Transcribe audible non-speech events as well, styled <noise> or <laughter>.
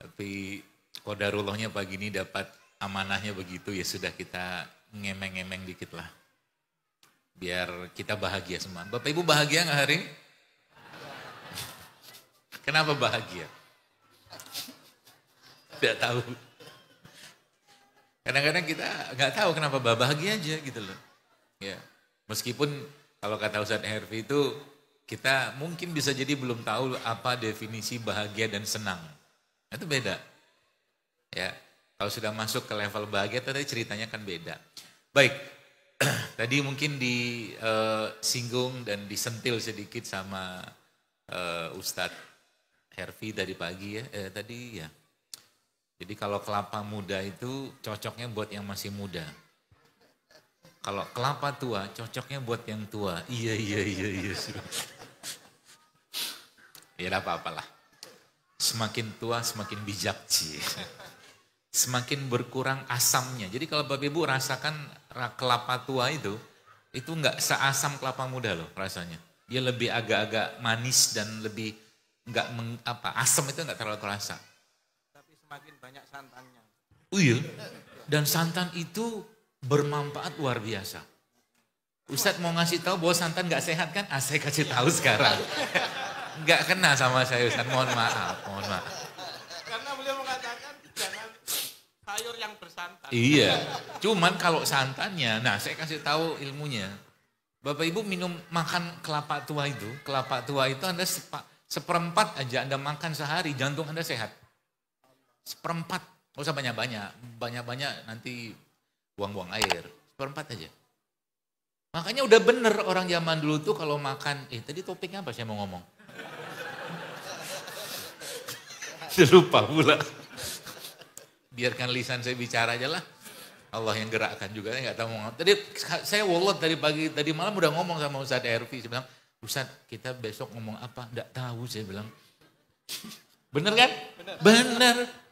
Tapi kodarullahnya pagi ini dapat amanahnya begitu ya sudah kita ngemeng-ngemeng dikit lah. Biar kita bahagia semua. Bapak Ibu bahagia nggak hari ini? <laughs> Kenapa bahagia? Tidak tahu. Kadang-kadang kita nggak tahu kenapa bahagia aja gitu loh. Ya. Meskipun kalau kata Ustaz Hervi itu kita mungkin bisa jadi belum tahu apa definisi bahagia dan senang. Itu beda. Ya, kalau sudah masuk ke level bahagia tadi ceritanya kan beda. Baik, <clears throat> tadi mungkin disinggung eh, dan disentil sedikit sama uh, Ustadz Hervi dari pagi ya, eh, tadi ya. Jadi kalau kelapa muda itu cocoknya buat yang masih muda. Kalau kelapa tua cocoknya buat yang tua. Iya, iya, iya, iya. <laughs> ya apa-apalah. Semakin tua semakin bijak sih. <laughs> Semakin berkurang asamnya. Jadi kalau Bapak Ibu rasakan kelapa tua itu, itu nggak seasam kelapa muda loh rasanya. Dia lebih agak-agak manis dan lebih meng, apa asam itu nggak terlalu terasa. Tapi semakin banyak santannya. Oh iya. Dan santan itu bermanfaat luar biasa. Ustadz mau ngasih tahu bahwa santan nggak sehat kan? Ah, saya kasih tahu sekarang. <laughs> nggak kena sama saya Ustaz. Mohon maaf, mohon maaf. Karena beliau mengatakan jangan sayur yang bersantan. Iya. Cuman kalau santannya, nah saya kasih tahu ilmunya. Bapak Ibu minum makan kelapa tua itu, kelapa tua itu Anda sepa, seperempat aja Anda makan sehari, jantung Anda sehat. Seperempat, nggak usah banyak-banyak, banyak-banyak nanti buang-buang air. Seperempat aja. Makanya udah bener orang zaman dulu tuh kalau makan, eh tadi topiknya apa saya mau ngomong? Saya lupa pula. Biarkan lisan saya bicara aja lah. Allah yang gerakkan juga, saya nggak tahu mau Tadi saya wallah tadi pagi, tadi malam udah ngomong sama Ustaz Ervi, saya bilang, Ustaz kita besok ngomong apa? Nggak tahu, saya bilang. Bener kan? Bener. Bener.